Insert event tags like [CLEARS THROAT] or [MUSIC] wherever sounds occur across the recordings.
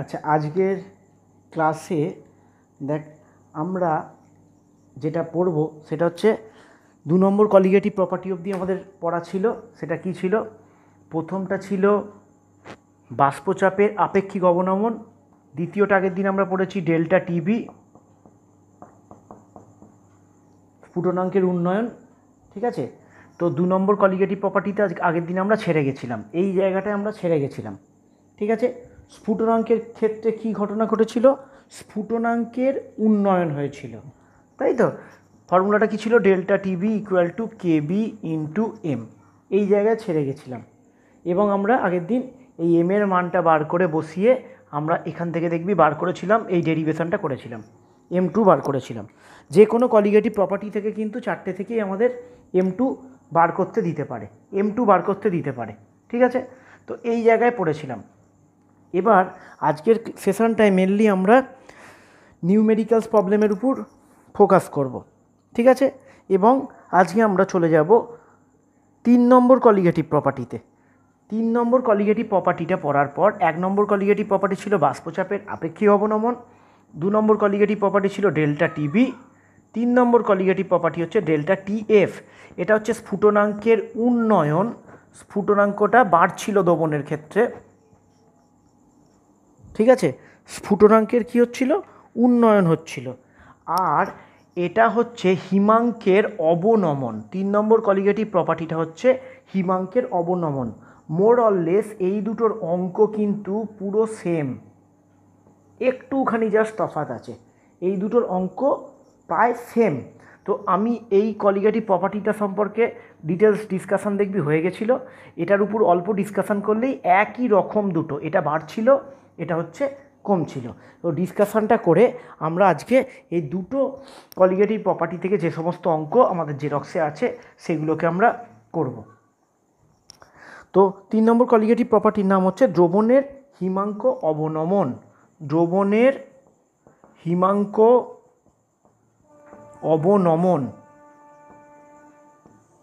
আচ্ছা আজকের ক্লাসে দেখ আমরা যেটা পড়ব সেটা হচ্ছে দু নম্বর কলিগেটিভ প্রপার্টি অব্দি আমাদের পড়া ছিল সেটা কি ছিল প্রথমটা ছিল বাষ্পচাপের আপেক্ষিক অবনমন দ্বিতীয়টা আগের দিন আমরা পড়েছি ডেল্টা টিভি ফুটনাঙ্কের উন্নয়ন ঠিক আছে তো দু নম্বর কলিগেটিভ প্রপার্টিতে আজ আগের দিন আমরা ছেড়ে গেছিলাম এই জায়গাটায় আমরা ছেড়ে গেছিলাম ঠিক আছে স্ফুটনাঙ্কের ক্ষেত্রে কি ঘটনা ঘটেছিল স্ফুটনাঙ্কের উন্নয়ন হয়েছিল তাই তো ফর্মুলাটা কী ছিল delta TV equal to KB into M এই জায়গায় ছেড়ে গেছিলাম এবং আমরা আগের দিন এই এম এর মানটা বার করে বসিয়ে আমরা এখান থেকে দেখবি বার করেছিলাম এই ডেরিভেশনটা করেছিলাম এম টু বার করেছিলাম যে কোনো কলিগেটিভ প্রপার্টি থেকে কিন্তু চারটে থেকেই আমাদের এম টু বার করতে দিতে পারে এম টু বার করতে দিতে পারে ঠিক আছে তো এই জায়গায় পড়েছিলাম এবার আজকের সেশনটায় মেনলি আমরা নিউ মেডিক্যালস প্রবলেমের উপর ফোকাস করব ঠিক আছে এবং আজকে আমরা চলে যাব তিন নম্বর কলিগেটিভ প্রপার্টিতে তিন নম্বর কলিগেটিভ প্রপার্টিটা পড়ার পর এক নম্বর কলিগেটিভ প্রপার্টি ছিল বাষ্পচাপের আপেক্ষিক অবনমন দু নম্বর কলিগেটিভ প্রপার্টি ছিল ডেল্টা টিবি তিন নম্বর কলিগেটিভ প্রপার্টি হচ্ছে ডেল্টা টিএফ এটা হচ্ছে স্ফুটনাঙ্কের উন্নয়ন স্ফুটনাঙ্কটা বাড়ছিল দবনের ক্ষেত্রে ঠিক আছে স্ফুটনাঙ্কের কী হচ্ছিল উন্নয়ন হচ্ছিল আর এটা হচ্ছে হিমাঙ্কের অবনমন তিন নম্বর কলিগেটিভ প্রপার্টিটা হচ্ছে হিমাঙ্কের অবনমন মোর অললেস এই দুটোর অঙ্ক কিন্তু পুরো সেম একটুখানি জাস্ট তফাত আছে এই দুটোর অঙ্ক প্রায় সেম তো আমি এই কলিগেটিভ প্রপার্টিটা সম্পর্কে ডিটেলস ডিসকাশান দেখবি হয়ে গেছিলো এটার উপর অল্প ডিসকাশান করলেই একই রকম দুটো এটা বাড়ছিল এটা হচ্ছে কম ছিল তো ডিসকাশানটা করে আমরা আজকে এই দুটো কলিগেটিভ প্রপার্টি থেকে যে সমস্ত অঙ্ক আমাদের জেরক্সে আছে সেগুলোকে আমরা করব তো তিন নম্বর কলিগেটিভ প্রপার্টির নাম হচ্ছে দ্রবণের হিমাঙ্ক অবনমন দ্রবণের হিমাঙ্ক অবনমন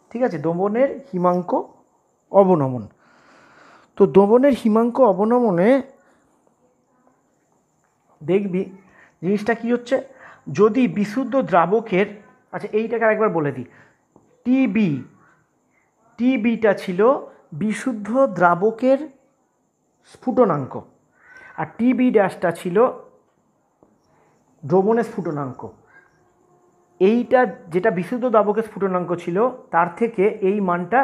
ঠিক আছে দ্রবণের হিমাঙ্ক অবনমন তো দ্রবণের হিমাঙ্ক অবনমনে দেখবি জিনিসটা কি হচ্ছে যদি বিশুদ্ধ দ্রাবকের আচ্ছা এইটাকে আরেকবার বলে দিই টিবি টিবিটা ছিল বিশুদ্ধ দ্রাবকের স্ফুটনাঙ্ক আর টিবি ড্যাশটা ছিল দ্রবণের স্ফুটনাঙ্ক এইটা যেটা বিশুদ্ধ দ্রাবকের স্ফুটনাঙ্ক ছিল তার থেকে এই মানটা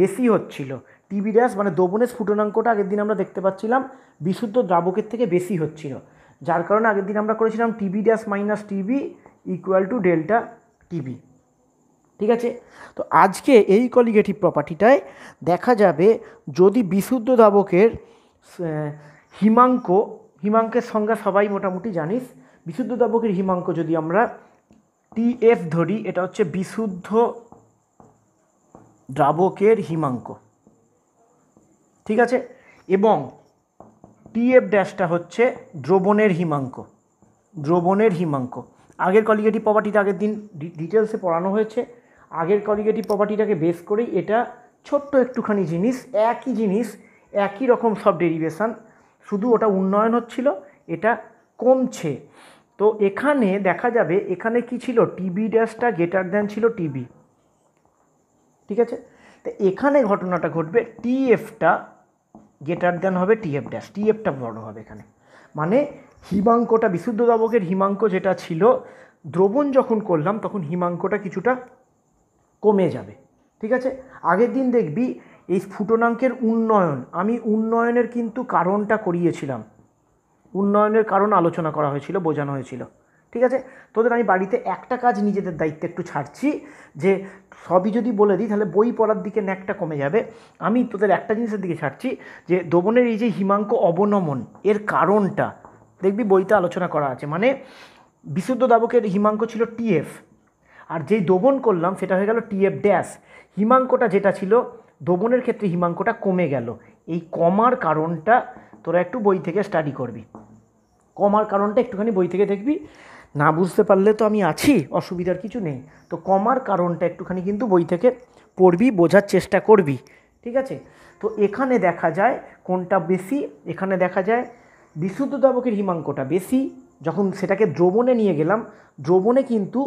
বেশি হচ্ছিল টিবি ড্যাশ মানে দ্রবণের স্ফুটনাঙ্কটা আগের দিন আমরা দেখতে পাচ্ছিলাম বিশুদ্ধ দ্রাবকের থেকে বেশি হচ্ছিল যার কারণে আগের দিন আমরা করেছিলাম TV dash minus TV equal to delta TV ঠিক আছে তো আজকে এই কলিগেটিভ প্রপার্টিটায় দেখা যাবে যদি বিশুদ্ধ দ্রাবকের হিমাঙ্ক হিমাঙ্কের সংজ্ঞা সবাই মোটামুটি জানিস বিশুদ্ধ দাবকের হিমাঙ্ক যদি আমরা টিএফ ধরি এটা হচ্ছে বিশুদ্ধ দ্রাবকের হিমাঙ্ক ঠিক আছে এবং টিএফ ড্যাশটা হচ্ছে দ্রবণের হিমাঙ্ক দ্রবণের হিমাঙ্ক আগের কলিগেটিভ প্রপার্টিটা আগের দিন ডিটেলসে পড়ানো হয়েছে আগের কলিগেটিভ প্রপার্টিটাকে বেস করেই এটা ছোট্ট একটুখানি জিনিস একই জিনিস একই রকম সব ডেরিভেশান শুধু ওটা উন্নয়ন হচ্ছিল এটা কমছে তো এখানে দেখা যাবে এখানে কি ছিল টিবি ড্যাশটা গ্রেটার দ্যান ছিল টিবি ঠিক আছে তো এখানে ঘটনাটা ঘটবে টিএফটা গেটার দেন হবে টিএফ ড্যাশ টিএফটা বড় হবে এখানে মানে হিমাঙ্কটা বিশুদ্ধ দাবকের হিমাঙ্ক যেটা ছিল দ্রবণ যখন করলাম তখন হিমাঙ্কটা কিছুটা কমে যাবে ঠিক আছে আগের দিন দেখবি এই স্ফুটনাঙ্কের উন্নয়ন আমি উন্নয়নের কিন্তু কারণটা করিয়েছিলাম উন্নয়নের কারণ আলোচনা করা হয়েছিল বোঝানো হয়েছিল ঠিক আছে তোদের আমি বাড়িতে একটা কাজ নিজেদের দায়িত্বে একটু ছাড়ছি যে সবই যদি বলে দিই তাহলে বই পড়ার দিকে ন্যাকটা কমে যাবে আমি তোদের একটা জিনিসের দিকে ছাড়ছি যে দোবনের এই যে হিমাঙ্ক অবনমন এর কারণটা দেখবি বইতে আলোচনা করা আছে মানে বিশুদ্ধ দাবকের হিমাঙ্ক ছিল টিএফ আর যেই দোবন করলাম সেটা হয়ে গেল টিএফ ড্যাশ হিমাঙ্কটা যেটা ছিল দোবনের ক্ষেত্রে হিমাঙ্কটা কমে গেল এই কমার কারণটা তোরা একটু বই থেকে স্টাডি করবি কমার কারণটা একটুখানি বই থেকে দেখবি না বুঝতে পারলে তো আমি আছি অসুবিধার কিছু নেই তো কমার কারণটা একটুখানি কিন্তু বই থেকে পড়বি বোঝার চেষ্টা করবি ঠিক আছে তো এখানে দেখা যায় কোনটা বেশি এখানে দেখা যায় বিশুদ্ধ দ্রাবকের হিমাঙ্কটা বেশি যখন সেটাকে দ্রবণে নিয়ে গেলাম দ্রবণে কিন্তু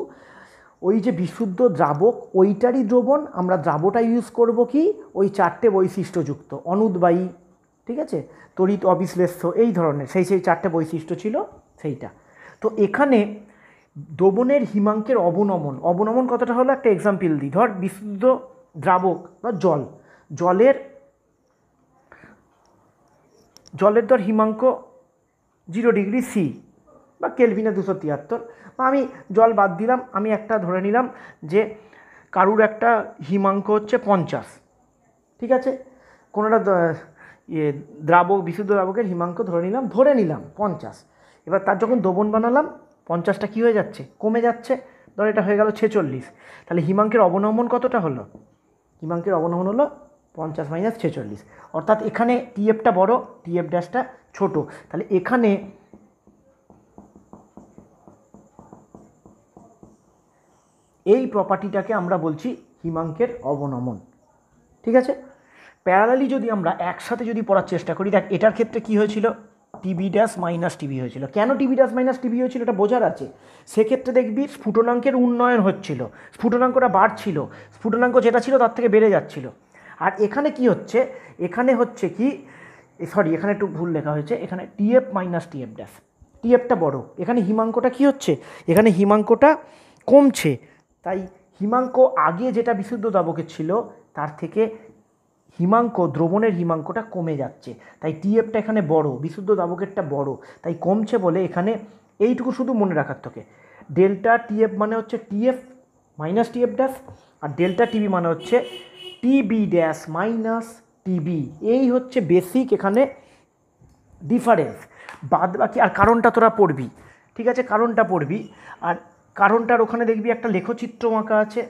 ওই যে বিশুদ্ধ দ্রাবক ওইটারই দ্রবণ আমরা দ্রাবটা ইউজ করব কি ওই চারটে বৈশিষ্ট্যযুক্ত অনুদ্বায়ী ঠিক আছে তড়িৎ অবিশ্লেষ্য এই ধরনের সেই সেই চারটে বৈশিষ্ট্য ছিল সেইটা তো এখানে দ্রবণের হিমাঙ্কের অবনমন অবনমন কথাটা হলো একটা এক্সাম্পল দিই ধর বিশুদ্ধ দ্রাবক বা জল জলের জলের ধর হিমাঙ্ক জিরো ডিগ্রি সি বা কেলভিনে দুশো তিয়াত্তর বা আমি জল বাদ দিলাম আমি একটা ধরে নিলাম যে কারুর একটা হিমাঙ্ক হচ্ছে পঞ্চাশ ঠিক আছে কোনোটা ইয়ে দ্রাবক বিশুদ্ধ দ্রাবকের হিমাঙ্ক ধরে নিলাম ধরে নিলাম পঞ্চাশ এবার তার যখন দোবন বানালাম পঞ্চাশটা কী হয়ে যাচ্ছে কমে যাচ্ছে ধর এটা হয়ে গেল ছেচল্লিশ তাহলে হিমাঙ্কের অবনমন কতটা হলো হিমাঙ্কের অবনমন হলো পঞ্চাশ মাইনাস ছেচল্লিশ অর্থাৎ এখানে টিএফটা বড় টিএফ ড্যাশটা ছোট তাহলে এখানে এই প্রপার্টিটাকে আমরা বলছি হিমাঙ্কের অবনমন ঠিক আছে প্যারালালি যদি আমরা একসাথে যদি পড়ার চেষ্টা করি দেখ এটার ক্ষেত্রে কি হয়েছিল টিবি ড্যাশ মাইনাস টিবি হয়েছিল কেন টিবি ড্যাশ মাইনাস টিবি হয়েছিল এটা বোঝার আছে সেক্ষেত্রে দেখবি স্ফুটনাঙ্কের উন্নয়ন হচ্ছিল স্ফুটনাঙ্কটা বাড়ছিল স্ফুটনাঙ্ক যেটা ছিল তার থেকে বেড়ে যাচ্ছিল আর এখানে কি হচ্ছে এখানে হচ্ছে কি সরি এখানে একটু ভুল লেখা হয়েছে এখানে টিএফ মাইনাস টিএফ ড্যাশ টিএফটা বড় এখানে হিমাঙ্কটা কি হচ্ছে এখানে হিমাঙ্কটা কমছে তাই হিমাঙ্ক আগে যেটা বিশুদ্ধ দাবকে ছিল তার থেকে হিমাঙ্ক দ্রবণের হিমাঙ্কটা কমে যাচ্ছে তাই টিএফটা এখানে বড় বিশুদ্ধ দাবকেরটা বড় তাই কমছে বলে এখানে এইটুকু শুধু মনে রাখার থাকে ডেল্টা টিএফ মানে হচ্ছে টিএফ মাইনাস টিএফ ড্যাশ আর ডেল্টা টিবি মানে হচ্ছে টিবি ড্যাশ মাইনাস টিবি এই হচ্ছে বেসিক এখানে ডিফারেন্স বাদ বাকি আর কারণটা তোরা পড়বি ঠিক আছে কারণটা পড়বি আর কারণটার ওখানে দেখবি একটা লেখচিত্র আঁকা আছে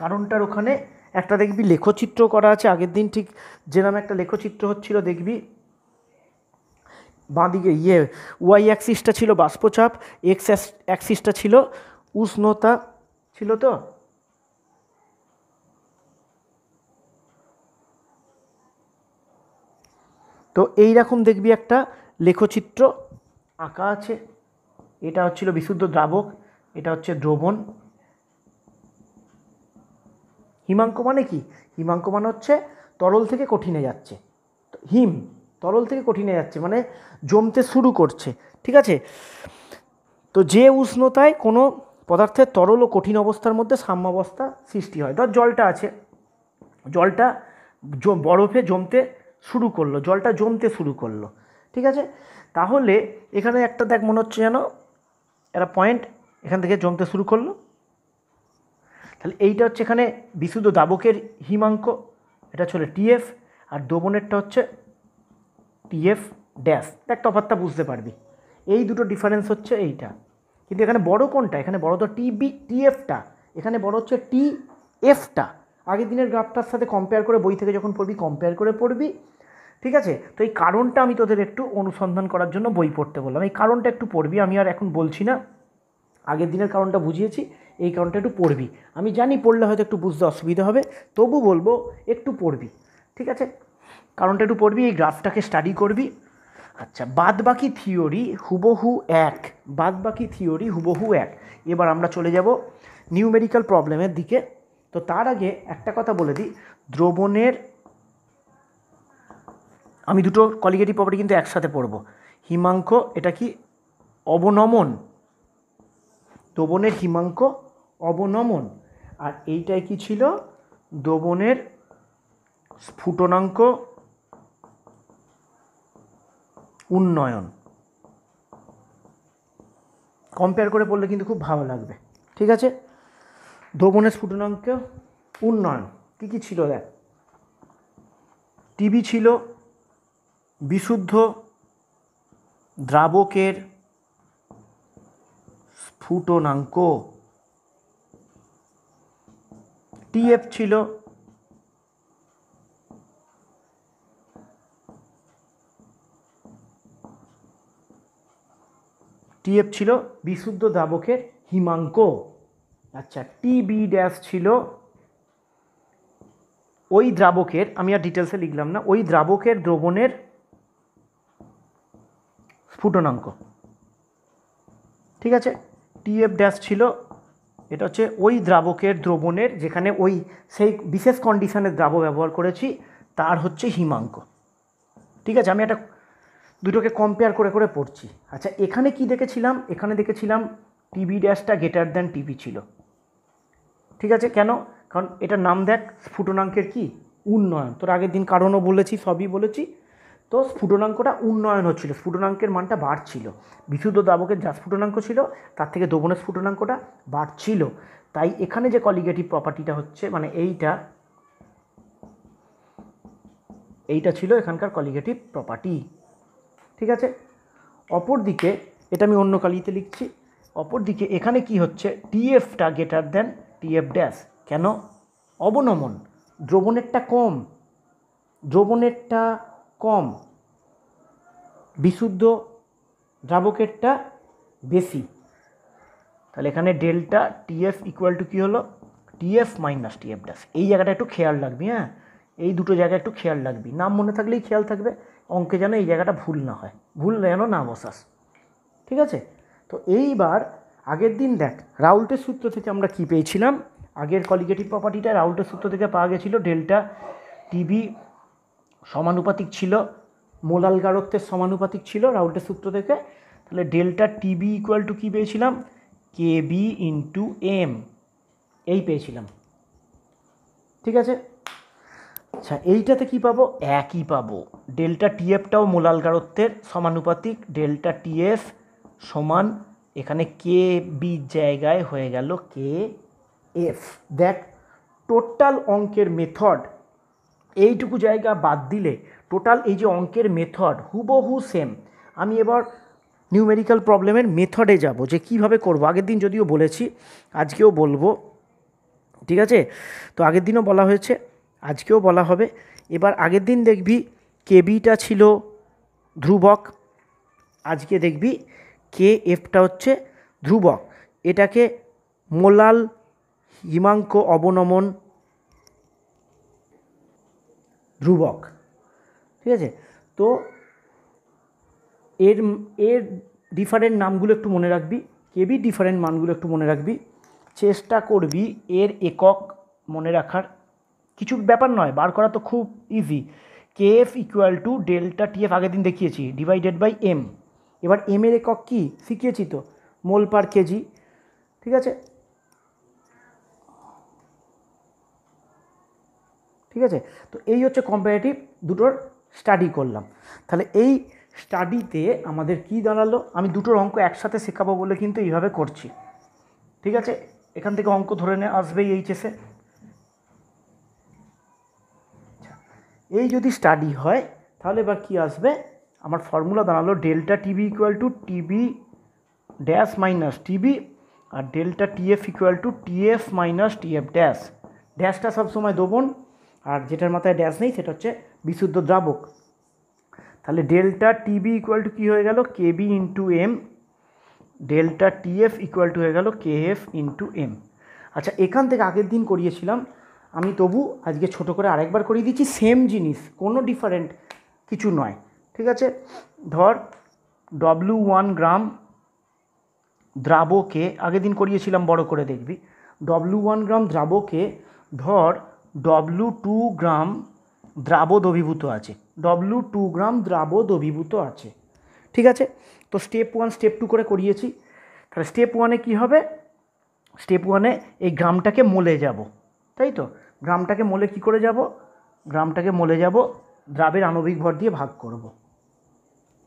কারণটার ওখানে একটা দেখবি লেখচিত্র করা আছে আগের দিন ঠিক যেরকম একটা লেখচিত্র হচ্ছিল দেখবি বাঁদিকে ইয়ে ওয়াই অ্যাক্সিসটা ছিল বাষ্পচাপ এক্স অ্যাক্সিসটা ছিল উষ্ণতা ছিল তো তো এই রকম দেখবি একটা লেখচিত্র আঁকা আছে এটা হচ্ছিল বিশুদ্ধ দ্রাবক এটা হচ্ছে দ্রবণ হিমাঙ্ক মানে কি হিমাঙ্ক মানে হচ্ছে তরল থেকে কঠিনে যাচ্ছে হিম তরল থেকে কঠিনে যাচ্ছে মানে জমতে শুরু করছে ঠিক আছে তো যে উষ্ণতায় কোনো পদার্থের তরল ও কঠিন অবস্থার মধ্যে সাম্যাবস্থা সৃষ্টি হয় ধর জলটা আছে জলটা বরফে জমতে শুরু করলো জলটা জমতে শুরু করলো ঠিক আছে তাহলে এখানে একটা দেখ মনে হচ্ছে যেন একটা পয়েন্ট এখান থেকে জমতে শুরু করলো তাহলে এইটা হচ্ছে এখানে বিশুদ্ধ দাবকের হিমাঙ্ক এটা হচ্ছে টিএফ আর দোবনেরটা হচ্ছে টিএফ ড্যাশ দেখ তফাতটা বুঝতে পারবি এই দুটো ডিফারেন্স হচ্ছে এইটা কিন্তু এখানে বড় কোনটা এখানে বড় তো টিবি টিএফটা এখানে বড় হচ্ছে টি এফটা আগের দিনের গ্রাফটার সাথে কম্পেয়ার করে বই থেকে যখন পড়বি কম্পেয়ার করে পড়বি ঠিক আছে তো এই কারণটা আমি তোদের একটু অনুসন্ধান করার জন্য বই পড়তে বললাম এই কারণটা একটু পড়বি আমি আর এখন বলছি না আগের দিনের কারণটা বুঝিয়েছি এই কারণটা একটু পড়বি আমি জানি পড়লে হয়তো একটু বুঝতে অসুবিধা হবে তবু বলবো একটু পড়বি ঠিক আছে কারণটা একটু পড়বি এই গ্রাফটাকে স্টাডি করবি আচ্ছা বাদবাকি থিওরি হুবহু এক বাদবাকি থিওরি হুবহু এক এবার আমরা চলে যাব নিউমেরিক্যাল প্রবলেমের দিকে তো তার আগে একটা কথা বলে দিই দ্রবণের আমি দুটো কলিগেটিভ প্রপার্টি কিন্তু একসাথে পড়ব হিমাঙ্ক এটা কি অবনমন দ্রবণের হিমাঙ্ক অবনমন আর এইটাই কি ছিল দ্রবণের স্ফুটনাঙ্ক উন্নয়ন কম্পেয়ার করে পড়লে কিন্তু খুব ভালো লাগবে ঠিক আছে দ্রবণের স্ফুটনাঙ্ক উন্নয়ন কী কী ছিল দেখ টিভি ছিল বিশুদ্ধ দ্রাবকের স্ফুটনাঙ্ক টিএফ ছিল টিএফ ছিল বিশুদ্ধ দ্রাবকের হিমাঙ্ক আচ্ছা টিবি ড্যাশ ছিল ওই দ্রাবকের আমি আর ডিটেলসে লিখলাম না ওই দ্রাবকের দ্রবণের স্ফুটনাঙ্ক ঠিক আছে টিএফ ড্যাশ ছিল এটা হচ্ছে ওই দ্রাবকের দ্রবণের যেখানে ওই সেই বিশেষ কন্ডিশনের দ্রাব ব্যবহার করেছি তার হচ্ছে হিমাঙ্ক ঠিক আছে আমি একটা দুটোকে কম্পেয়ার করে করে পড়ছি আচ্ছা এখানে কি দেখেছিলাম এখানে দেখেছিলাম টিবি ড্যাশটা গ্রেটার দ্যান টিবি ছিল ঠিক আছে কেন কারণ এটা নাম দেখ স্ফুটনাঙ্কের কি উন্নয়ন তোর আগের দিন কারণও বলেছি সবই বলেছি তো স্ফুটনাঙ্কটা উন্নয়ন হচ্ছিল স্ফুটনাঙ্কের মানটা বাড়ছিল বিশুদ্ধ দাবকের যা স্ফুটনাঙ্ক ছিল তার থেকে দোবনের স্ফুটনাঙ্কটা বাড়ছিল তাই এখানে যে কলিগেটিভ প্রপার্টিটা হচ্ছে মানে এইটা এইটা ছিল এখানকার কলিগেটিভ প্রপার্টি ঠিক আছে অপরদিকে এটা আমি অন্য কালিতে লিখছি অপরদিকে এখানে কি হচ্ছে টিএফটা গেটার দেন টিএফ ড্যাশ কেন অবনমন দ্রবণেরটা কম দ্রবণেরটা কম বিশুদ্ধ দ্রাবকেরটা বেশি তাহলে এখানে ডেল্টা টিএফ ইকুয়াল টু কী হলো টিএফ মাইনাস টিএফ ড্যাস এই জায়গাটা একটু খেয়াল রাখবি হ্যাঁ এই দুটো জায়গা একটু খেয়াল রাখবি নাম মনে থাকলেই খেয়াল থাকবে অঙ্কে যেন এই জায়গাটা ভুল না হয় ভুল যেন না বসাস ঠিক আছে তো এইবার আগের দিন দেখ রাউল্টের সূত্র থেকে আমরা কি পেয়েছিলাম আগের কলিগেটিভ প্রপার্টিটা রাউল্টের সূত্র থেকে পাওয়া গেছিলো ডেল্টা টিবি সমানুপাতিক ছিল মোলাল গারত্বের সমানুপাতিক ছিল রাউল্টের সূত্র থেকে তাহলে ডেল্টা টিবি ইকুয়াল টু কী পেয়েছিলাম কে বি ইন্টু এম এই পেয়েছিলাম ঠিক আছে আচ্ছা এইটাতে কি পাবো একই পাবো ডেল্টা টিএফটাও মোলাল গারত্বের সমানুপাতিক ডেল্টা টিএফ সমান এখানে কে বি জায়গায় হয়ে গেল কে এফ দেখ টোটাল অঙ্কের মেথড এইটুকু জায়গা বাদ দিলে টোটাল এই যে অঙ্কের মেথড হুবহু সেম আমি এবার নিউমেরিক্যাল প্রবলেমের মেথডে যাব যে কিভাবে করব আগের দিন যদিও বলেছি আজকেও বলবো ঠিক আছে তো আগের দিনও বলা হয়েছে আজকেও বলা হবে এবার আগের দিন দেখবি কেবিটা ছিল ধ্রুবক আজকে দেখবি কে এফটা হচ্ছে ধ্রুবক এটাকে মোলাল হিমাঙ্ক অবনমন ধ্রুবক ঠিক আছে তো এর এর ডিফারেন্ট নামগুলো একটু মনে রাখবি কেবি ডিফারেন্ট মানগুলো একটু মনে রাখবি চেষ্টা করবি এর একক মনে রাখার কিছু ব্যাপার নয় বার করা তো খুব easy K F equal to delta F আগের দিন দেখিয়েছি ডিভাইডেড বাই এম এবার এম এর একক কী শিখিয়েছি তো মোল পার কেজি ঠিক আছে ঠিক আছে তো এই হচ্ছে কম্পারেটিভ দুটোর স্টাডি করলাম তাহলে এই স্টাডিতে আমাদের কি দাঁড়ালো আমি দুটোর অঙ্ক একসাথে শেখাবো বলে কিন্তু এইভাবে করছি ঠিক আছে এখান থেকে অঙ্ক ধরে নিয়ে আসবেই এইচএসে আচ্ছা, এই যদি স্টাডি হয় তাহলে এবার কি আসবে আমার ফর্মুলা দাঁড়ালো delta TV equal to TV dash minus TV আর delta TF equal to TF minus TF dash ড্যাশটা সবসময় দেবন আর যেটার মাথায় ড্যাশ নেই সেটা হচ্ছে বিশুদ্ধ দ্রাবক তাহলে ডেল্টা টিবি ইকুয়াল টু কী হয়ে গেল KB into M delta TF equal to হয়ে গেল কে এফ ইন্টু এম আচ্ছা এখান থেকে আগের দিন করিয়েছিলাম আমি তবু আজকে ছোট করে আরেকবার করিয়ে দিচ্ছি সেম জিনিস কোনো ডিফারেন্ট কিছু নয় ঠিক আছে ধর ডব্লু ওয়ান গ্রাম দ্রাবকে আগের দিন করিয়েছিলাম বড় করে দেখবি ডব্লু ওয়ান গ্রাম দ্রাবকে ধর ডব্লু টু গ্রাম দ্রাবদ অভিভূত আছে ডব্লু টু গ্রাম দ্রাবদ অভিভূত আছে ঠিক আছে তো স্টেপ ওয়ান স্টেপ টু করে করিয়েছি তাহলে স্টেপ ওয়ানে কী হবে স্টেপ ওয়ানে এই গ্রামটাকে মলে যাব তাই তো গ্রামটাকে মলে কি করে যাব গ্রামটাকে মলে যাব দ্রাবের আণবিক ভর দিয়ে ভাগ করব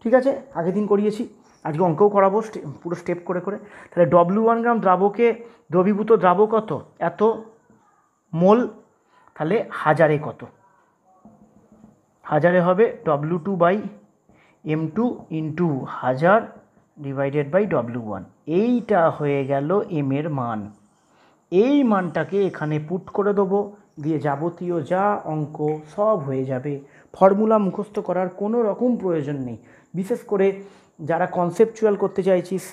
ঠিক আছে আগের দিন করিয়েছি আজকে অঙ্কও করাবো পুরো স্টেপ করে করে তাহলে ডব্লিউ ওয়ান গ্রাম দ্রাবকে দ্রবীভূত দ্রাব কত এত মোল তাহলে হাজারে কত হাজারে হবে W two by M two into হাজার ডিভাইডেড বাই ডব্লু ওয়ান এইটা হয়ে গেল এম এর মান এই মানটাকে এখানে পুট করে দেবো দিয়ে যাবতীয় যা অঙ্ক সব হয়ে যাবে ফর্মুলা মুখস্থ করার কোনো রকম প্রয়োজন নেই বিশেষ করে যারা কনসেপচুয়াল করতে চাইছিস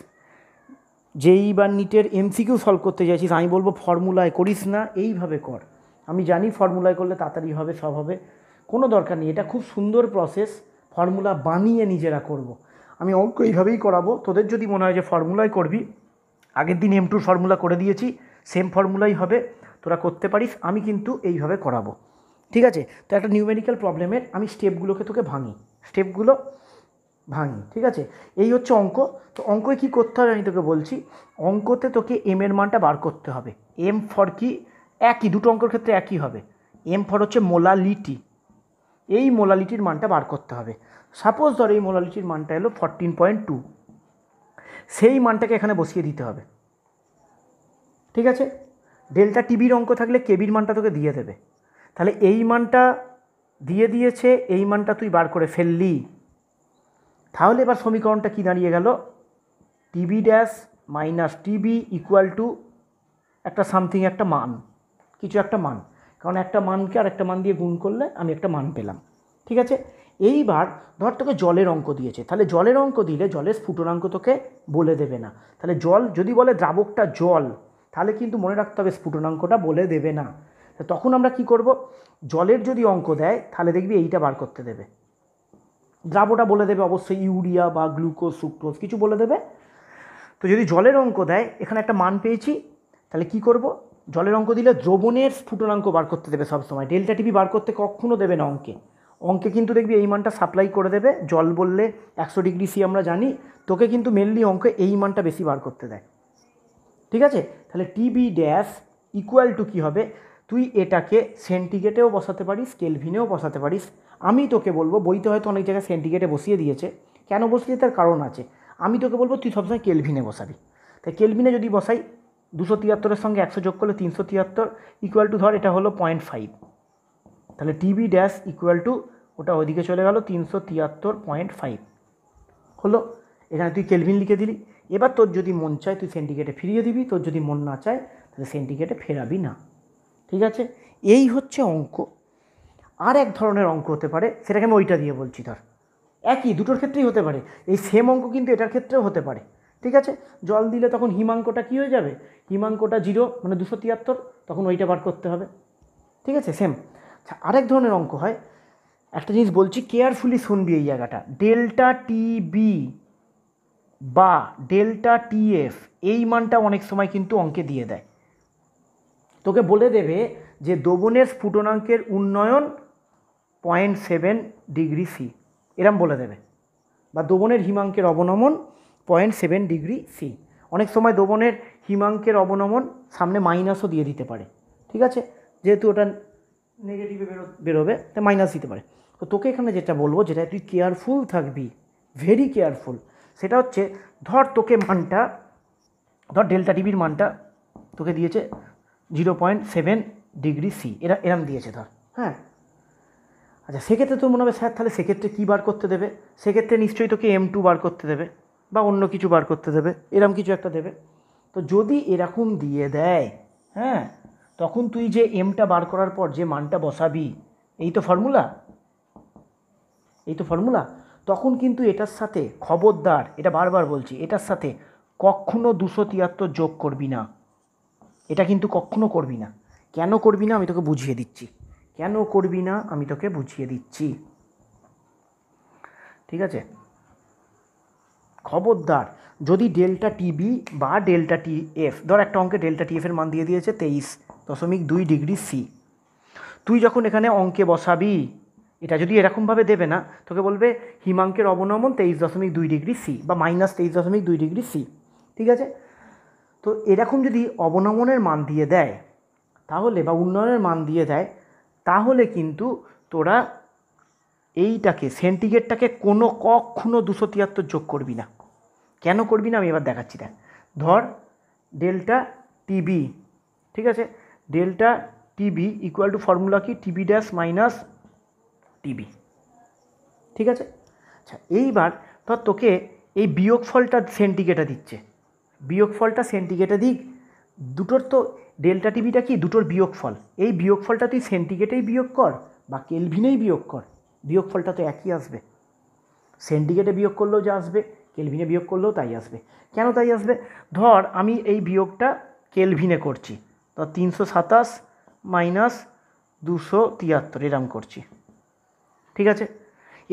যেই বা নিটের এমসিকিউ সলভ করতে চাইছিস আমি বলবো ফর্মুলায় করিস না এইভাবে কর আমি জানি ফর্মুলায় করলে তাড়াতাড়ি হবে সব হবে কোনো দরকার নেই এটা খুব সুন্দর প্রসেস ফর্মুলা বানিয়ে নিজেরা করব। আমি অঙ্ক এইভাবেই করাবো তোদের যদি মনে হয় যে ফর্মুলায় করবি আগের দিন এম টু ফর্মুলা করে দিয়েছি সেম ফর্মুলাই হবে তোরা করতে পারিস আমি কিন্তু এইভাবে করাবো ঠিক আছে তো একটা নিউমেরিক্যাল প্রবলেমের আমি স্টেপগুলোকে তোকে ভাঙি স্টেপগুলো ভাঙি ঠিক আছে এই হচ্ছে অঙ্ক তো অঙ্কই কী করতে হবে আমি তোকে বলছি অঙ্কতে তোকে এম এর মানটা বার করতে হবে এম ফর কি একই দুটো অঙ্কর ক্ষেত্রে একই হবে এম ফর হচ্ছে মোলালিটি এই মোলালিটির মানটা বার করতে হবে সাপোজ ধর এই মোলালিটির মানটা এলো ফরটিন পয়েন্ট টু সেই মানটাকে এখানে বসিয়ে দিতে হবে ঠিক আছে ডেল্টা টিবির অঙ্ক থাকলে কেবির মানটা তোকে দিয়ে দেবে তাহলে এই মানটা দিয়ে দিয়েছে এই মানটা তুই বার করে ফেললি তাহলে এবার সমীকরণটা কি দাঁড়িয়ে গেল TB dash minus TB equal to একটা সামথিং একটা মান কিছু একটা মান কারণ একটা মানকে আর একটা মান দিয়ে গুণ করলে আমি একটা মান পেলাম ঠিক আছে এইবার ধর তোকে জলের অঙ্ক দিয়েছে তাহলে জলের অঙ্ক দিলে জলের স্ফুটনাঙ্ক তোকে বলে দেবে না তাহলে জল যদি বলে দ্রাবকটা জল তাহলে কিন্তু মনে রাখতে হবে স্ফুটনাঙ্কটা বলে দেবে না তখন আমরা কি করব জলের যদি অঙ্ক দেয় তাহলে দেখবি এইটা বার করতে দেবে দ্রাবটা বলে দেবে অবশ্যই ইউরিয়া বা গ্লুকোজ সুক্রোজ কিছু বলে দেবে তো যদি জলের অঙ্ক দেয় এখানে একটা মান পেয়েছি তাহলে কি করব জলের অঙ্ক দিলে দ্রবণের স্ফুটনাঙ্ক বার করতে দেবে সবসময় ডেল্টা টিভি বার করতে কখনও দেবে না অঙ্কে অঙ্কে কিন্তু দেখবি এই মানটা সাপ্লাই করে দেবে জল বললে একশো ডিগ্রি সি আমরা জানি তোকে কিন্তু মেনলি অঙ্কে এই মানটা বেশি বার করতে দেয় ঠিক আছে তাহলে টিবি ড্যাশ ইকুয়াল টু কী হবে তুই এটাকে সেন্টিগ্রেটেও বসাতে পারিস কেলভিনেও বসাতে পারিস আমি তোকে বলবো বইতে হয়তো অনেক জায়গায় সেন্টিগ্রেটে বসিয়ে দিয়েছে কেন বসিয়ে তার কারণ আছে আমি তোকে বলবো তুই সবসময় কেলভিনে বসাবি তাই কেলভিনে যদি বসাই দুশো তিয়াত্তরের সঙ্গে একশো যোগ করলে তিনশো তিয়াত্তর ইকুয়াল টু ধর এটা হলো পয়েন্ট ফাইভ তাহলে টিবি ড্যাশ ইকুয়াল টু ওটা ওদিকে চলে গেল তিনশো তিয়াত্তর পয়েন্ট ফাইভ হলো এখানে তুই কেলভিন লিখে দিলি এবার তোর যদি মন চায় তুই সেন্টিকেটে ফিরিয়ে দিবি তোর যদি মন না চায় তাহলে সেন্টিকেটে ফেরাবি না ঠিক আছে এই হচ্ছে অঙ্ক আর এক ধরনের অঙ্ক হতে পারে সেটাকে আমি ওইটা দিয়ে বলছি ধর একই দুটোর ক্ষেত্রেই হতে পারে এই সেম অঙ্ক কিন্তু এটার ক্ষেত্রেও হতে পারে ঠিক আছে জল দিলে তখন হিমাঙ্কটা কী হয়ে যাবে হিমাঙ্কটা জিরো মানে দুশো তিয়াত্তর তখন ওইটা বার করতে হবে ঠিক আছে সেম আচ্ছা আরেক ধরনের অঙ্ক হয় একটা জিনিস বলছি কেয়ারফুলি শুনবি এই জায়গাটা ডেল্টা টি বি বা ডেল্টা টি এফ এই মানটা অনেক সময় কিন্তু অঙ্কে দিয়ে দেয় তোকে বলে দেবে যে দোবনের স্ফুটনাঙ্কের উন্নয়ন পয়েন্ট সেভেন ডিগ্রি সি এরম বলে দেবে বা দোবনের হিমাঙ্কের অবনমন পয়েন্ট সেভেন ডিগ্রি সি অনেক সময় দোবনের হিমাঙ্কের অবনমন সামনে মাইনাসও দিয়ে দিতে পারে ঠিক আছে যেহেতু ওটা নেগেটিভে বেরো বেরোবে তাই মাইনাস দিতে পারে তো তোকে এখানে যেটা বলবো যেটা তুই কেয়ারফুল থাকবি ভেরি কেয়ারফুল সেটা হচ্ছে ধর তোকে মানটা ধর ডেল্টা টিভির মানটা তোকে দিয়েছে zero point seven degree C এরা এরম দিয়েছে ধর হ্যাঁ আচ্ছা সেক্ষেত্রে তোর মনে হবে স্যার তাহলে সেক্ষেত্রে কী বার করতে দেবে সেক্ষেত্রে নিশ্চয়ই তোকে এম টু বার করতে দেবে বা অন্য কিছু বার করতে দেবে এরম কিছু একটা দেবে তো যদি এরকম দিয়ে দেয় হ্যাঁ তখন তুই যে এমটা বার করার পর যে মানটা বসাবি এই তো ফর্মুলা এই তো ফর্মুলা তখন কিন্তু এটার সাথে খবরদার এটা বারবার বলছি এটার সাথে কখনো দুশো তিয়াত্তর যোগ করবি না এটা কিন্তু কখনো করবি না কেন করবি না আমি তোকে বুঝিয়ে দিচ্ছি কেন করবি না আমি তোকে বুঝিয়ে দিচ্ছি ঠিক আছে খবরদার যদি ডেল্টা টিবি বা ডেল্টা টি এফ ধর একটা অঙ্কে ডেল্টা টি এফের মান দিয়ে দিয়েছে তেইশ দশমিক দুই ডিগ্রি সি তুই যখন এখানে অঙ্কে বসাবি এটা যদি এরকমভাবে দেবে না তোকে বলবে হিমাঙ্কের অবনমন তেইশ দশমিক দুই ডিগ্রি সি বা মাইনাস তেইশ দশমিক দুই ডিগ্রি সি ঠিক আছে তো এরকম যদি অবনমনের মান দিয়ে দেয় তাহলে বা উন্নয়নের মান দিয়ে দেয় তাহলে কিন্তু তোরা এইটাকে সেন্টিগ্রেডটাকে কোনো কখনো দুশো তিয়াত্তর যোগ করবি না কেন করবি না আমি এবার দেখাচ্ছি দেখ ধর ডেল্টা টিবি ঠিক আছে delta TB equal to formula কি টিবি ড্যাশ মাইনাস টিবি ঠিক আছে আচ্ছা এইবার ধর তোকে এই বিয়োগফলটা সেন্টিগ্রেটা দিচ্ছে বিয়োগফলটা সেন্টিগ্রেটে দিক দুটোর তো ডেল্টা টিভিটা কি দুটোর বিয়োগফল এই বিয়োগফলটা তুই সেন্টিগ্রেটেই বিয়োগ কর বা কেলভিনেই বিয়োগ কর বিয়োগফলটা তো একই আসবে সেন্ডিকেটে বিয়োগ করলেও যা আসবে কেলভিনে বিয়োগ করলেও তাই আসবে কেন তাই আসবে ধর আমি এই বিয়োগটা কেলভিনে করছি তো তিনশো সাতাশ মাইনাস দুশো তিয়াত্তর এরম করছি ঠিক আছে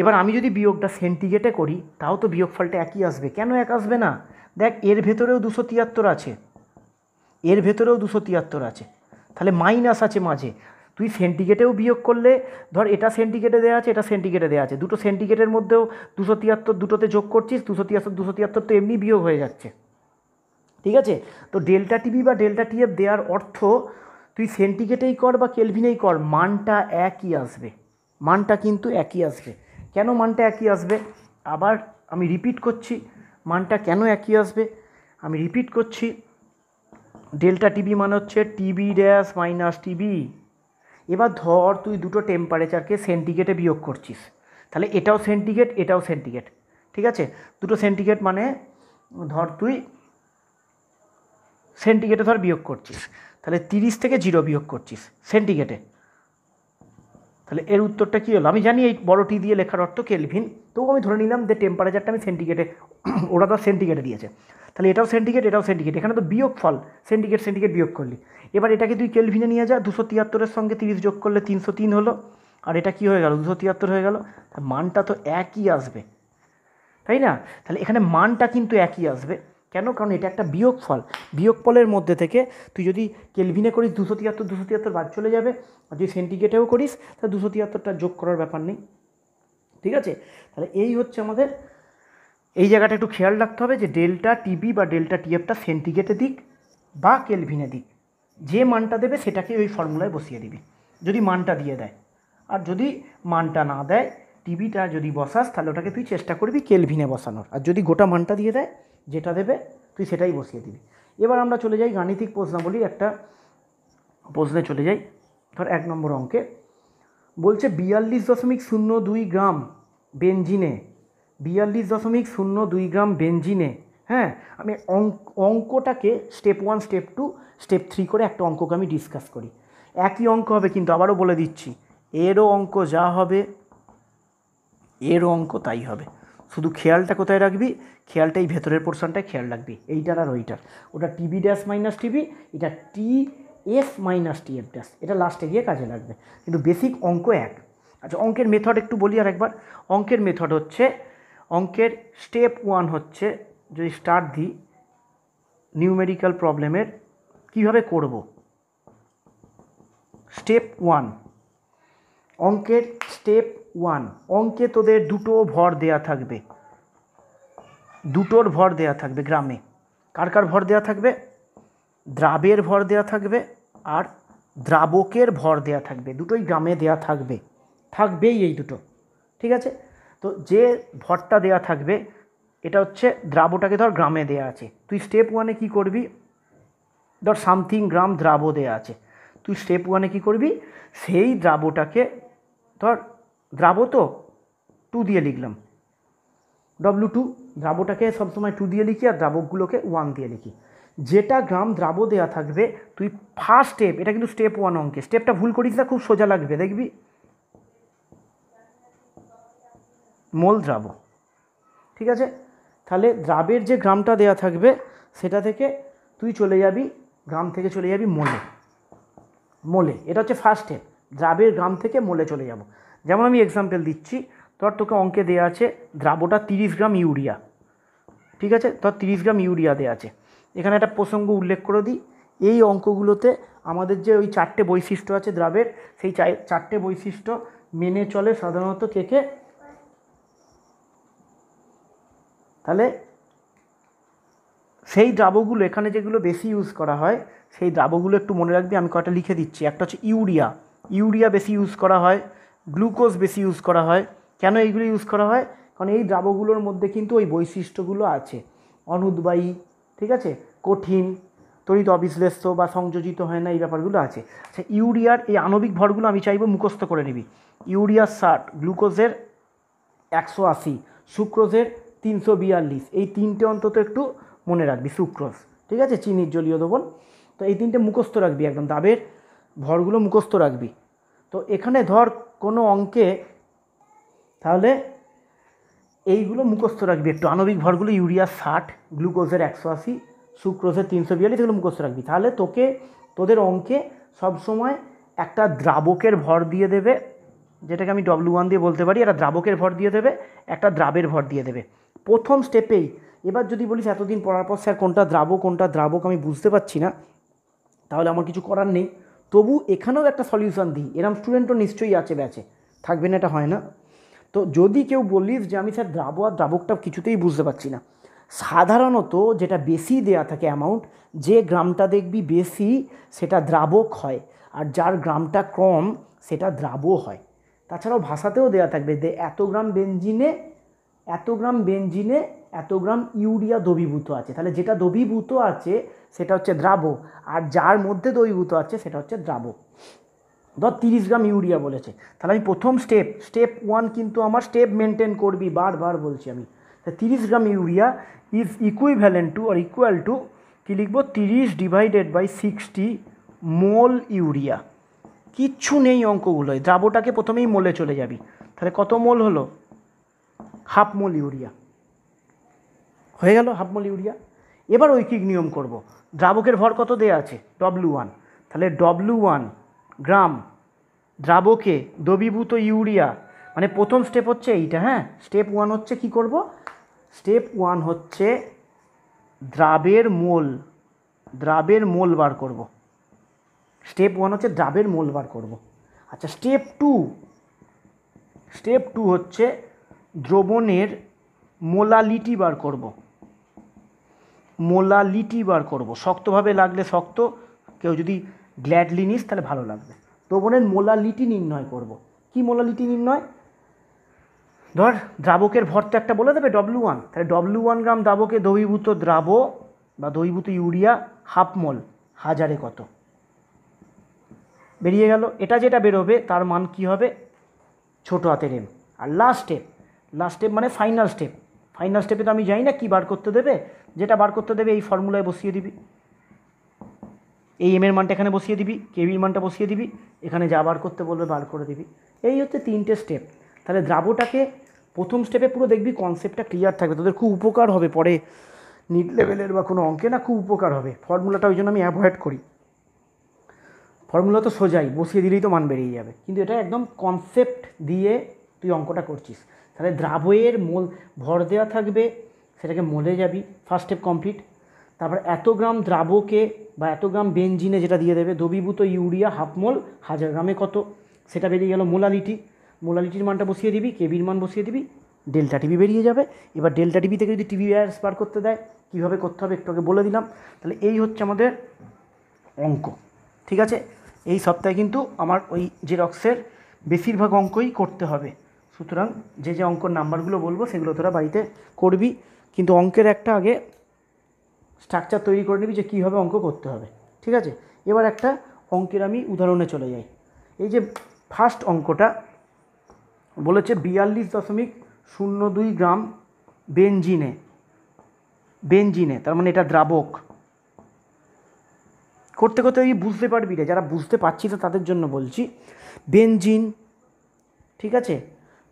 এবার আমি যদি বিয়োগটা সেন্টিগ্রেটে করি তাও তো বিয়োগফলটা একই আসবে কেন এক আসবে না দেখ এর ভেতরেও দুশো তিয়াত্তর আছে এর ভেতরেও দুশো তিয়াত্তর আছে তাহলে মাইনাস আছে মাঝে তুই সেন্টিগেটেও বিয়োগ করলে ধর এটা সেন্টিগেটে দেওয়া আছে এটা সেন্টিগেটে দেওয়া আছে দুটো সেন্টিগেটের মধ্যেও দুশো তিয়াত্তর দুটোতে যোগ করছিস দুশো তিয়াত্তর দুশো তিয়াত্তর তো এমনি বিয়োগ হয়ে যাচ্ছে ঠিক আছে তো ডেল্টা টিভি বা ডেল্টা টিএফ দেওয়ার অর্থ তুই সেন্টিগেটেই কর বা কেলভিনেই কর মানটা একই আসবে মানটা কিন্তু একই আসবে কেন মানটা একই আসবে আবার আমি রিপিট করছি মানটা কেন একই আসবে আমি রিপিট করছি ডেল্টা টিবি মানে হচ্ছে টিবি ড্যাশ মাইনাস টিবি এবার ধর তুই দুটো টেম্পারেচারকে সেন্টিগ্রেটে বিয়োগ করছিস তাহলে এটাও সেন্টিগ্রেট এটাও সেন্টিগ্রেট ঠিক আছে দুটো সেন্টিগ্রেট মানে ধর তুই সেন্টিগ্রেটে ধর বিয়োগ করছিস তাহলে তিরিশ থেকে জিরো বিয়োগ করছিস সেন্টিগ্রেটে তাহলে এর উত্তরটা কী হলো আমি জানি এই টি দিয়ে লেখার অর্থ কেলভিন তবু আমি ধরে নিলাম যে টেম্পারেচারটা আমি সেন্টিগ্রেটে [CLEARS THROAT] ওরা তো সেন্টিগ্রেটে দিয়েছে তাহলে এটাও সেন্টিগ্রেট এটাও সেন্টিগ্রেট এখানে তো বিয়োগ ফল সেন্টিগ্রেট সেন্টিগ্রেট বিয়োগ করলি এবার এটাকে তুই কেলভিনে নিয়ে যা দুশো তিয়াত্তরের সঙ্গে তিরিশ যোগ করলে তিনশো তিন হলো আর এটা কি হয়ে গেলো দুশো তিয়াত্তর হয়ে গেল মানটা তো একই আসবে তাই না তাহলে এখানে মানটা কিন্তু একই আসবে কেন কারণ এটা একটা বিয়োগ ফল বিয়োগ ফলের মধ্যে থেকে তুই যদি কেলভিনে করিস দুশো তিয়াত্তর দুশো তিয়াত্তর বাদ চলে যাবে আর যদি সেন্টিগ্রেটেও করিস তাহলে দুশো তিয়াত্তরটা যোগ করার ব্যাপার নেই ঠিক আছে তাহলে এই হচ্ছে আমাদের এই জায়গাটা একটু খেয়াল রাখতে হবে যে ডেল্টা টিবি বা ডেল্টা টিএফটা সেন্টিগ্রেটে দিক বা কেলভিনে দিক যে মানটা দেবে সেটাকে ওই ফর্মুলায় বসিয়ে দিবি যদি মানটা দিয়ে দেয় আর যদি মানটা না দেয় টিভিটা যদি বসাস তাহলে ওটাকে তুই চেষ্টা করবি কেলভিনে বসানোর আর যদি গোটা মানটা দিয়ে দেয় যেটা দেবে তুই সেটাই বসিয়ে দিবি এবার আমরা চলে যাই গাণিতিক প্রশ্নাবলীর একটা প্রশ্নে চলে যাই ধর এক নম্বর অঙ্কে বলছে বিয়াল্লিশ দশমিক শূন্য দুই গ্রাম বেঞ্জিনে বিয়াল্লিশ দশমিক শূন্য দুই গ্রাম বেঞ্জিনে হ্যাঁ আমি অঙ্ক অঙ্কটাকে step one step two step three করে একটা অঙ্ককে আমি ডিসকাস করি একই অঙ্ক হবে কিন্তু আবারও বলে দিচ্ছি এরও অঙ্ক যা হবে এরও অঙ্ক তাই হবে শুধু খেয়ালটা কোথায় রাখবি খেয়ালটা এই ভেতরের পোর্শনটায় খেয়াল রাখবি এইটার আর ওইটার ওটা টিবি ড্যাশ মাইনাস টিবি এটা T F minus T F dash এটা লাস্টে গিয়ে কাজে লাগবে কিন্তু বেসিক অঙ্ক এক আচ্ছা অঙ্কের মেথড একটু বলি আর একবার অঙ্কের মেথড হচ্ছে অঙ্কের স্টেপ ওয়ান হচ্ছে যদি স্টার্ট দিই নিউমেরিক্যাল প্রবলেমের কিভাবে করব স্টেপ ওয়ান অঙ্কের স্টেপ ওয়ান অঙ্কে তোদের দুটো ভর দেয়া থাকবে দুটোর ভর দেয়া থাকবে গ্রামে কার কার ভর দেয়া থাকবে দ্রাবের ভর দেয়া থাকবে আর দ্রাবকের ভর দেয়া থাকবে দুটোই গ্রামে দেয়া থাকবে থাকবেই এই দুটো ঠিক আছে তো যে ভরটা দেয়া থাকবে এটা হচ্ছে দ্রাবটাকে ধর গ্রামে দেয়া আছে তুই স্টেপ ওয়ানে কি করবি ধর সামথিং গ্রাম দ্রাব দেয়া আছে তুই স্টেপ ওয়ানে কি করবি সেই দ্রাবটাকে ধর তো টু দিয়ে লিখলাম ডব্লু টু দ্রাবটাকে সবসময় টু দিয়ে লিখি আর দ্রাবকগুলোকে ওয়ান দিয়ে লিখি যেটা গ্রাম দ্রাব দেওয়া থাকবে তুই ফার্স্ট স্টেপ এটা কিন্তু স্টেপ ওয়ান অঙ্কে স্টেপটা ভুল করিস না খুব সোজা লাগবে দেখবি মোল দ্রাব ঠিক আছে তাহলে দ্রাবের যে গ্রামটা দেয়া থাকবে সেটা থেকে তুই চলে যাবি গ্রাম থেকে চলে যাবি মোলে মোলে এটা হচ্ছে ফার্স্ট স্টেপ দ্রাবের গ্রাম থেকে মোলে চলে যাব যেমন আমি এক্সাম্পল দিচ্ছি ধর তোকে অঙ্কে দেওয়া আছে দ্রাবটা তিরিশ গ্রাম ইউরিয়া ঠিক আছে ধর তিরিশ গ্রাম ইউরিয়া দেওয়া আছে এখানে একটা প্রসঙ্গ উল্লেখ করে দিই এই অঙ্কগুলোতে আমাদের যে ওই চারটে বৈশিষ্ট্য আছে দ্রাবের সেই চারটে বৈশিষ্ট্য মেনে চলে সাধারণত কে কে তাহলে সেই দ্রাবগুলো এখানে যেগুলো বেশি ইউজ করা হয় সেই দ্রাবগুলো একটু মনে রাখবি আমি কয়টা লিখে দিচ্ছি একটা হচ্ছে ইউরিয়া ইউরিয়া বেশি ইউজ করা হয় গ্লুকোজ বেশি ইউজ করা হয় কেন এইগুলো ইউজ করা হয় কারণ এই দ্রাবগুলোর মধ্যে কিন্তু ওই বৈশিষ্ট্যগুলো আছে অনুদ্বায়ী ঠিক আছে কঠিন তরিত অবিশ্লেষ্য বা সংযোজিত হয় না এই ব্যাপারগুলো আছে আচ্ছা ইউরিয়ার এই আণবিক ভরগুলো আমি চাইবো মুখস্থ করে নিবি ইউরিয়ার ষাট গ্লুকোজের একশো আশি সুক্রোজের তিনশো বিয়াল্লিশ এই তিনটে অন্তত একটু মনে রাখবি সুক্রোজ ঠিক আছে চিনির জলীয় দ্রবণ তো এই তিনটে মুখস্থ রাখবি একদম দাবের ভরগুলো মুখস্থ রাখবি তো এখানে ধর কোনো অঙ্কে তাহলে এইগুলো মুখস্থ রাখবি একটু আণবিক ভরগুলো ইউরিয়া ষাট গ্লুকোজের একশো আশি সুক্রোজের তিনশো বিয়াল্লিশ এগুলো মুখস্থ রাখবি তাহলে তোকে তোদের অঙ্কে সবসময় একটা দ্রাবকের ভর দিয়ে দেবে যেটাকে আমি ডব্লু ওয়ান দিয়ে বলতে পারি একটা দ্রাবকের ভর দিয়ে দেবে একটা দ্রাবের ভর দিয়ে দেবে প্রথম স্টেপেই এবার যদি বলিস এতদিন পড়ার পর স্যার কোনটা দ্রাবক কোনটা দ্রাবক আমি বুঝতে পারছি না তাহলে আমার কিছু করার নেই তবু এখানেও একটা সলিউশন দিই এরম স্টুডেন্টও নিশ্চয়ই আছে ব্যাচে থাকবে না এটা হয় না তো যদি কেউ বলিস যে আমি স্যার দ্রাবক আর দ্রাবকটা কিছুতেই বুঝতে পারছি না সাধারণত যেটা বেশি দেয়া থাকে অ্যামাউন্ট যে গ্রামটা দেখবি বেশি সেটা দ্রাবক হয় আর যার গ্রামটা কম সেটা দ্রাবও হয় তাছাড়াও ভাষাতেও দেয়া থাকবে যে এত গ্রাম বেঞ্জিনে এত গ্রাম বেঞ্জিনে এত গ্রাম ইউরিয়া দ্রবীভূত আছে তাহলে যেটা দ্রবীভূত আছে সেটা হচ্ছে দ্রাব আর যার মধ্যে দৈভূত আছে সেটা হচ্ছে দ্রাব ধর তিরিশ গ্রাম ইউরিয়া বলেছে তাহলে আমি প্রথম স্টেপ স্টেপ ওয়ান কিন্তু আমার স্টেপ মেনটেন করবি বারবার বলছি আমি তা তিরিশ gram urea is equivalent to আর ইকুয়াল টু কী লিখবো তিরিশ divided by sixty mole urea কিচ্ছু নেই অঙ্কগুলোয় দ্রাবটাকে প্রথমেই মোলে চলে যাবি তাহলে কত মোল হলো হাফ মোল ইউরিয়া হয়ে গেল হাফ মোল ইউরিয়া এবার ঐকিক নিয়ম করব দ্রাবকের ভর কত দেয়া আছে ডব্লু ওয়ান তাহলে ডব্লু ওয়ান গ্রাম দ্রাবকে দ্রবীভূত ইউরিয়া মানে প্রথম স্টেপ হচ্ছে এইটা হ্যাঁ স্টেপ ওয়ান হচ্ছে কি করব স্টেপ ওয়ান হচ্ছে দ্রাবের মোল দ্রাবের মোল বার করব স্টেপ ওয়ান হচ্ছে দ্রাবের মোল বার করব আচ্ছা স্টেপ টু স্টেপ টু হচ্ছে দ্রবণের মোলালিটি বার করব মোলালিটি বার করব শক্তভাবে লাগলে শক্ত কেউ যদি গ্ল্যাডলি নিস তাহলে ভালো লাগবে দ্রবণের মোলালিটি নির্ণয় করব কি মোলালিটি নির্ণয় ধর দ্রাবকের ভর তো একটা বলে দেবে ডব্লু ওয়ান তাহলে ডব্লু ওয়ান গ্রাম দ্রাবকে দ্রবীভূত দ্রাব বা দ্রবীভূত ইউরিয়া হাফ মল হাজারে কত বেরিয়ে গেল এটা যেটা বেরোবে তার মান কি হবে ছোট হাতের এম আর লাস্ট স্টেপ লাস্ট স্টেপ মানে ফাইনাল স্টেপ ফাইনাল স্টেপে তো আমি জানি না কী বার করতে দেবে যেটা বার করতে দেবে এই ফর্মুলায় বসিয়ে দিবি এই এম এর মানটা এখানে বসিয়ে দিবি কেবির মানটা বসিয়ে দিবি এখানে যা বার করতে বলবে বার করে দিবি এই হচ্ছে তিনটে স্টেপ তাহলে দ্রাবটাকে প্রথম স্টেপে পুরো দেখবি কনসেপ্টটা ক্লিয়ার থাকবে তোদের খুব উপকার হবে পরে নিট লেভেলের বা কোনো অঙ্কে না খুব উপকার হবে ফর্মুলাটা ওই জন্য আমি অ্যাভয়েড করি ফর্মুলা তো সোজাই বসিয়ে দিলেই তো মান বেরিয়ে যাবে কিন্তু এটা একদম কনসেপ্ট দিয়ে তুই অঙ্কটা করছিস তাহলে দ্রাবয়ের মূল ভর দেওয়া থাকবে সেটাকে মলে যাবি ফার্স্ট স্টেপ কমপ্লিট তারপর এত গ্রাম দ্রাবকে বা এত গ্রাম বেঞ্জিনে যেটা দিয়ে দেবে দ্রবীভূত ইউরিয়া হাফ মোল হাজার গ্রামে কত সেটা বেরিয়ে গেল মোলালিটি মোলালিটির মানটা বসিয়ে দিবি কেবির মান বসিয়ে দিবি ডেল্টা টিভি বেরিয়ে যাবে এবার ডেল্টা টিভি থেকে যদি টিভি ওয়ার্স স্পার করতে দেয় কীভাবে করতে হবে একটু আগে বলে দিলাম তাহলে এই হচ্ছে আমাদের অঙ্ক ঠিক আছে এই সপ্তাহে কিন্তু আমার ওই জেরক্সের বেশিরভাগ অঙ্কই করতে হবে সুতরাং যে যে অঙ্কর নাম্বারগুলো বলবো সেগুলো তোরা বাড়িতে করবি কিন্তু অঙ্কের একটা আগে স্ট্রাকচার তৈরি করে নিবি যে কীভাবে অঙ্ক করতে হবে ঠিক আছে এবার একটা অঙ্কের আমি উদাহরণে চলে যাই এই যে ফার্স্ট অঙ্কটা বলেছে বিয়াল্লিশ দশমিক শূন্য দুই গ্রাম বেনজিনে বেনজিনে তার মানে এটা দ্রাবক করতে করতে তুই বুঝতে পারবি রে যারা বুঝতে পারছি না তাদের জন্য বলছি বেনজিন ঠিক আছে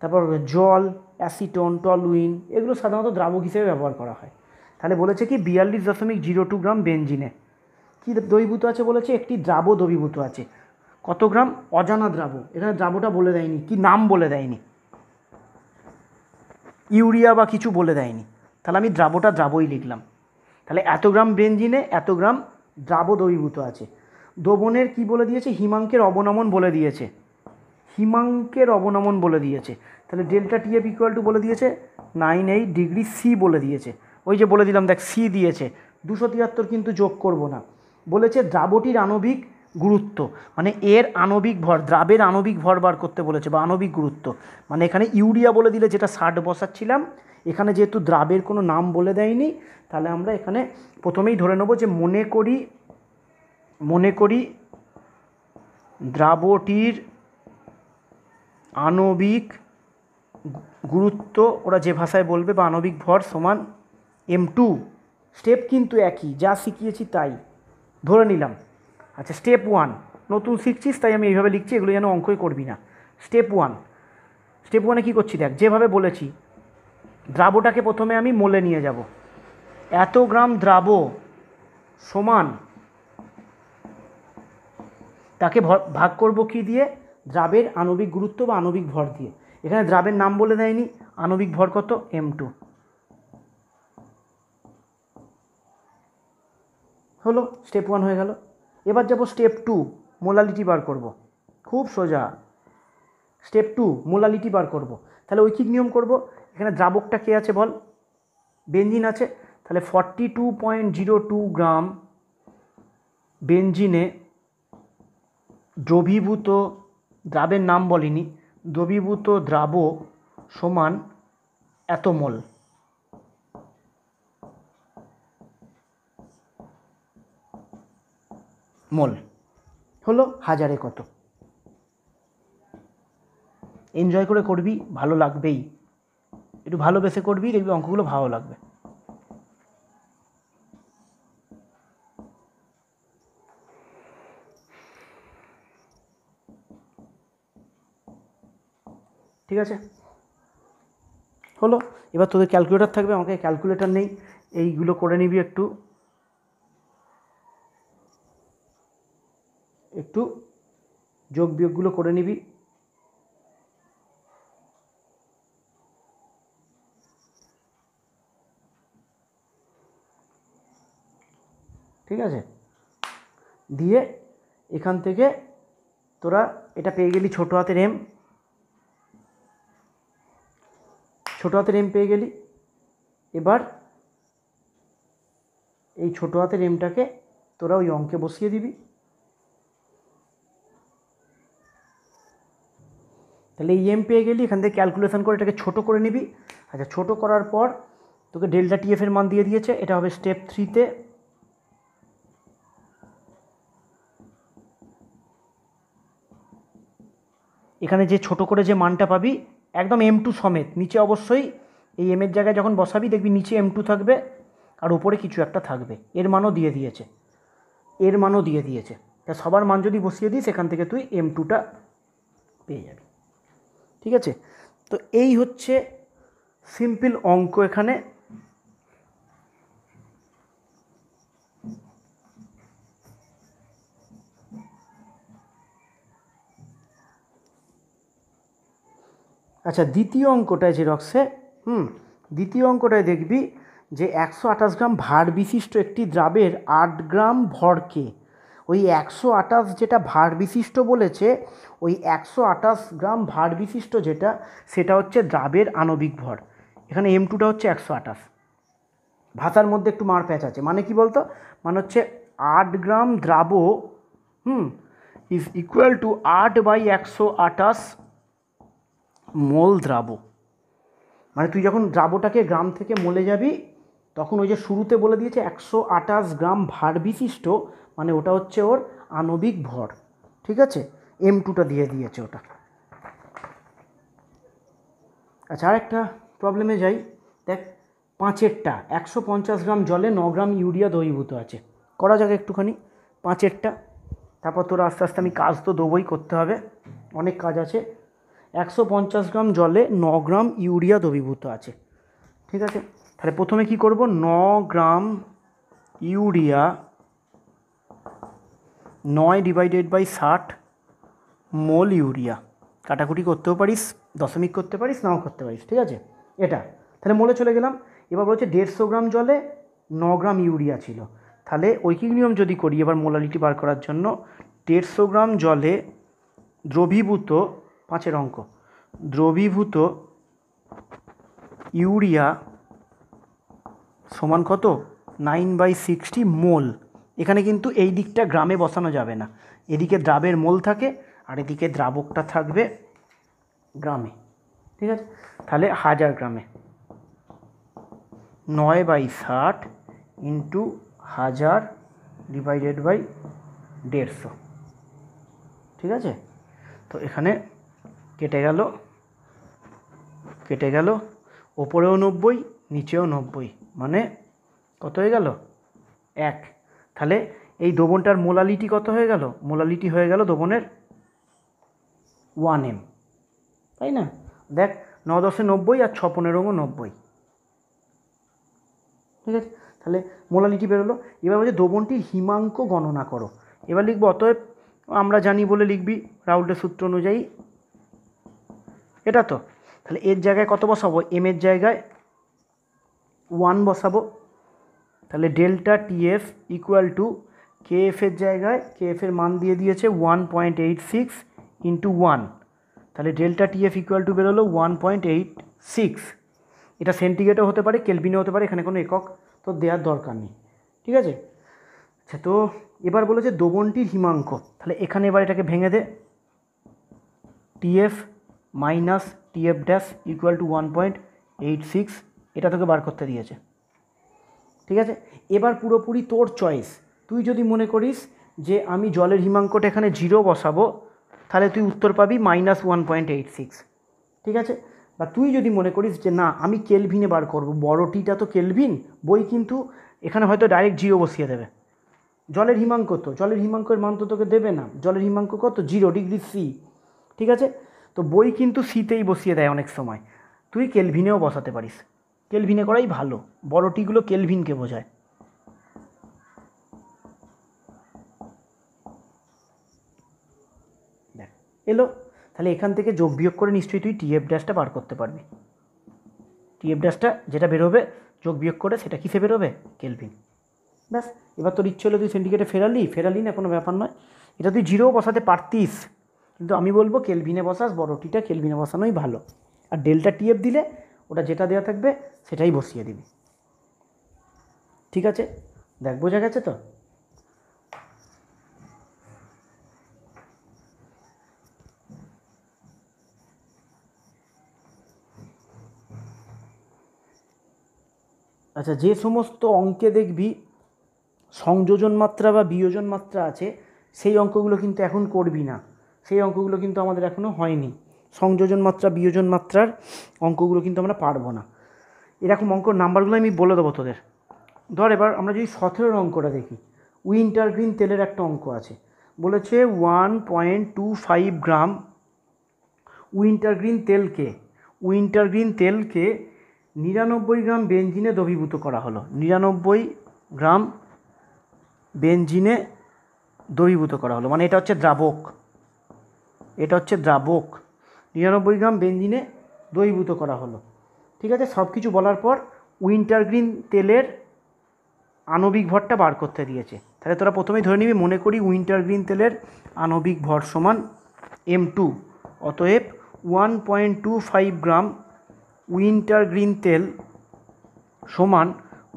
তারপর জল অ্যাসিটন টলুইন এগুলো সাধারণত দ্রাবক হিসেবে ব্যবহার করা হয় তাহলে বলেছে কি বিয়াল্লিশ দশমিক জিরো টু গ্রাম বেঞ্জিনে কী দ্রবীভূত আছে বলেছে একটি দ্রাব দ্রবীভূত আছে কত গ্রাম অজানা দ্রাব এখানে দ্রাবটা বলে দেয়নি কি নাম বলে দেয়নি ইউরিয়া বা কিছু বলে দেয়নি তাহলে আমি দ্রাবটা দ্রাবই লিখলাম তাহলে এত গ্রাম বেঞ্জিনে এত গ্রাম দ্রাব দ্রবীভূত আছে দ্রবণের কি বলে দিয়েছে হিমাঙ্কের অবনমন বলে দিয়েছে হিমাঙ্কের অবনমন বলে দিয়েছে তাহলে delta T F equal to বলে দিয়েছে নাইন এইট ডিগ্রি সি বলে দিয়েছে ওই যে বলে দিলাম দেখ সি দিয়েছে দুশো তিয়াত্তর কিন্তু যোগ করব না বলেছে দ্রাবটির আণবিক গুরুত্ব মানে এর আণবিক ভর দ্রাবের আণবিক ভর বার করতে বলেছে বা আণবিক গুরুত্ব মানে এখানে ইউরিয়া বলে দিলে যেটা ষাট বসাচ্ছিলাম এখানে যেহেতু দ্রাবের কোনো নাম বলে দেয়নি তাহলে আমরা এখানে প্রথমেই ধরে নেব যে মনে করি মনে করি দ্রাবটির আণবিক গুরুত্ব ওরা যে ভাষায় বলবে বা আণবিক ভর সমান এম টু স্টেপ কিন্তু একই যা শিখিয়েছি তাই ধরে নিলাম আচ্ছা স্টেপ ওয়ান নতুন শিখছিস তাই আমি এইভাবে লিখছি এগুলো যেন অঙ্কই করবি না স্টেপ ওয়ান স্টেপ ওয়ানে কী করছি দেখ যেভাবে বলেছি দ্রাবটাকে প্রথমে আমি মোলে নিয়ে যাব এত গ্রাম দ্রাব সমান তাকে ভাগ করব কি দিয়ে দ্রাবের আণবিক গুরুত্ব বা আণবিক ভর দিয়ে এখানে দ্রাবের নাম বলে দেয়নি আণবিক ভর কত এম টু হলো স্টেপ ওয়ান হয়ে গেল এবার যাব স্টেপ টু মোলালিটি বার করব। খুব সোজা স্টেপ টু মোলালিটি বার করব। তাহলে ঐকিক নিয়ম করব এখানে দ্রাবকটা কে আছে বল বেঞ্জিন আছে তাহলে forty two point zero two gram বেঞ্জিনে দ্রবীভূত দ্রাবের নাম বলিনি দ্রবীভূত দ্রাব সমান এত মোল মোল হলো হাজারে কত এনজয় করে করবি ভালো লাগবেই একটু ভালোবেসে করবি দেখবি অঙ্কগুলো ভালো লাগবে ঠিক আছে হলো এবার তোদের ক্যালকুলেটার থাকবে আমাকে ক্যালকুলেটার নেই এইগুলো করে নিবি একটু একটু যোগ বিয়োগগুলো করে নিবি ঠিক আছে দিয়ে এখান থেকে তোরা এটা পেয়ে গেলি ছোটো হাতের এম ছোটো হাতের এম পেয়ে গেলি এবার এই ছোটো হাতের এমটাকে তোরা ওই অঙ্কে বসিয়ে দিবি তাহলে এই এম পেয়ে গেলি এখান থেকে ক্যালকুলেশন করে এটাকে ছোট করে নিবি আচ্ছা ছোট করার পর তোকে ডেল্টা টি এফের মান দিয়ে দিয়েছে এটা হবে স্টেপ থ্রিতে এখানে যে ছোট করে যে মানটা পাবি একদম এম টু সমেত নিচে অবশ্যই এই এমের জায়গায় যখন বসাবি দেখবি নিচে এম টু থাকবে আর উপরে কিছু একটা থাকবে এর মানও দিয়ে দিয়েছে এর মানও দিয়ে দিয়েছে তা সবার মান যদি বসিয়ে দিই সেখান থেকে তুই এম টুটা পেয়ে যাবি ঠিক আছে তো এই হচ্ছে সিম্পল অঙ্ক এখানে আচ্ছা দ্বিতীয় অঙ্কটায় জেরক্সে হুম দ্বিতীয় অঙ্কটায় দেখবি যে একশো আঠাশ গ্রাম ভার বিশিষ্ট একটি দ্রাবের আট গ্রাম ভরকে ওই একশো আঠাশ যেটা ভার বিশিষ্ট বলেছে ওই একশো আঠাশ গ্রাম ভার বিশিষ্ট যেটা সেটা হচ্ছে দ্রাবের আণবিক ভর এখানে এম টুটা হচ্ছে একশো আঠাশ ভাষার মধ্যে একটু মার প্যাঁচ আছে মানে কি বলতো মানে হচ্ছে আট গ্রাম দ্রাব হুম ইজ ইকুয়াল টু আট বাই একশো আঠাশ মল দ্রাব মানে তুই যখন দ্রাবটাকে গ্রাম থেকে মলে যাবি তখন ওই যে শুরুতে বলে দিয়েছে একশো আঠাশ গ্রাম ভার বিশিষ্ট মানে ওটা হচ্ছে ওর আণবিক ভর ঠিক আছে এম টুটা দিয়ে দিয়েছে ওটা আচ্ছা আর একটা প্রবলেমে যাই দেখ পাঁচেরটা একশো পঞ্চাশ গ্রাম জলে ন গ্রাম ইউরিয়া দহীভূত আছে করা যাক একটুখানি পাঁচেরটা তারপর তোর আস্তে আস্তে আমি কাজ তো দেবোই করতে হবে অনেক কাজ আছে একশো পঞ্চাশ গ্রাম জলে ন গ্রাম ইউরিয়া দ্রবীভূত আছে ঠিক আছে তাহলে প্রথমে কি করব ন গ্রাম ইউরিয়া নয় ডিভাইডেড বাই ষাট মোল ইউরিয়া কাটাকুটি করতেও পারিস দশমিক করতে পারিস নাও করতে পারিস ঠিক আছে এটা তাহলে মোলে চলে গেলাম এবার বলছে দেড়শো গ্রাম জলে ন গ্রাম ইউরিয়া ছিল তাহলে ঐকিক নিয়ম যদি করি এবার মোলালিটি বার করার জন্য দেড়শো গ্রাম জলে দ্রবীভূত পাঁচের অঙ্ক দ্রবীভূত ইউরিয়া সমান কত নাইন বাই সিক্সটি মোল এখানে কিন্তু এই দিকটা গ্রামে বসানো যাবে না এদিকে দ্রাবের মোল থাকে আর এদিকে দ্রাবকটা থাকবে গ্রামে ঠিক আছে তাহলে হাজার গ্রামে নয় বাই ষাট ইন্টু হাজার ডিভাইডেড বাই দেড়শো ঠিক আছে তো এখানে কেটে গেল কেটে গেল ওপরেও নব্বই নিচেও নব্বই মানে কত হয়ে গেল এক তাহলে এই দোবনটার মোলালিটি কত হয়ে গেল মোলালিটি হয়ে গেল দোবনের ওয়ান এম তাই না দেখ ন দশে নব্বই আর ছ পনেরোও নব্বই ঠিক আছে তাহলে মোলালিটি বেরোলো এবার বলছে দোবনটির হিমাঙ্ক গণনা করো এবার লিখবো অতএব আমরা জানি বলে লিখবি রাউলের সূত্র অনুযায়ী এটা তো তাহলে এর জায়গায় কত বসাবো এম এর জায়গায় ওয়ান বসাবো তাহলে delta TF equal to K এর জায়গায় কে এর মান দিয়ে দিয়েছে one point eight six into one তাহলে ডেল্টা টিএফ ইকুয়াল টু বেরোলো ওয়ান পয়েন্ট এইট সিক্স এটা সেন্টিগ্রেটও হতে পারে কেলভিনও হতে পারে এখানে কোনো একক তো দেওয়ার দরকার নেই ঠিক আছে আচ্ছা তো এবার বলেছে দোবনটির হিমাঙ্ক তাহলে এখানে এবার এটাকে ভেঙে দে TF minus TF dash equal to one point eight six এটা তোকে বার করতে দিয়েছে ঠিক আছে এবার পুরোপুরি তোর চয়েস তুই যদি মনে করিস যে আমি জলের হিমাঙ্কটা এখানে জিরো বসাবো তাহলে তুই উত্তর পাবি minus one point eight six ঠিক আছে বা তুই যদি মনে করিস যে না আমি কেলভিনে বার করবো বড়টিটা তো কেলভিন বই কিন্তু এখানে হয়তো ডাইরেক্ট জিরো বসিয়ে দেবে জলের হিমাঙ্ক তো জলের হিমাঙ্কের মান তো তোকে দেবে না জলের হিমাঙ্ক কত জিরো ডিগ্রি সি ঠিক আছে তো বই কিন্তু সিতেই বসিয়ে দেয় অনেক সময় তুই কেলভিনেও বসাতে পারিস কেলভিনে করাই ভালো বড়টিগুলো কেলভিনকে বোঝায় দেখ এলো তাহলে এখান থেকে যোগ বিয়োগ করে নিশ্চয়ই তুই টিএফ ড্যাশটা বার করতে পারবি টিএফ ড্যাশটা যেটা বেরোবে যোগ বিয়োগ করে সেটা কিসে বেরোবে কেলভিন ব্যাস এবার তোর ইচ্ছে হলো তুই সিন্ডিকেটে ফেরালি ফেরালি না কোনো ব্যাপার নয় এটা তুই জিরোও বসাতে পারতিস কিন্তু আমি বলবো কেলভিনে বসাস বড় টিটা কেলভিনে বসানোই ভালো আর ডেল্টা টিএফ দিলে ওটা যেটা দেওয়া থাকবে সেটাই বসিয়ে দিবি ঠিক আছে দেখ বোঝা গেছে তো আচ্ছা যে সমস্ত অঙ্কে দেখবি সংযোজন মাত্রা বা বিয়োজন মাত্রা আছে সেই অঙ্কগুলো কিন্তু এখন করবি না সেই অঙ্কগুলো কিন্তু আমাদের এখনও হয়নি সংযোজন মাত্রা বিয়োজন মাত্রার অঙ্কগুলো কিন্তু আমরা পারবো না এরকম অঙ্ক নাম্বারগুলো আমি বলে দেবো তোদের ধর এবার আমরা যদি সতেরোর অঙ্কটা দেখি উইন্টার গ্রিন তেলের একটা অঙ্ক আছে বলেছে one point two five gram wintergreen তেলকে উইন্টার গ্রিন তেলকে নিরানব্বই গ্রাম বেঞ্জিনে দ্রবীভূত করা হলো নিরানব্বই গ্রাম বেঞ্জিনে দ্রবীভূত করা হলো মানে এটা হচ্ছে দ্রাবক এটা হচ্ছে দ্রাবক নিরানব্বই গ্রাম বেঞ্জিনে দইভূত করা হলো ঠিক আছে সব কিছু বলার পর উইন্টার গ্রিন তেলের আণবিক ভরটা বার করতে দিয়েছে তাহলে তোরা প্রথমেই ধরে নিবি মনে করি উইন্টার গ্রিন তেলের আণবিক ভর সমান এম টু অতএব one point two five gram wintergreen তেল সমান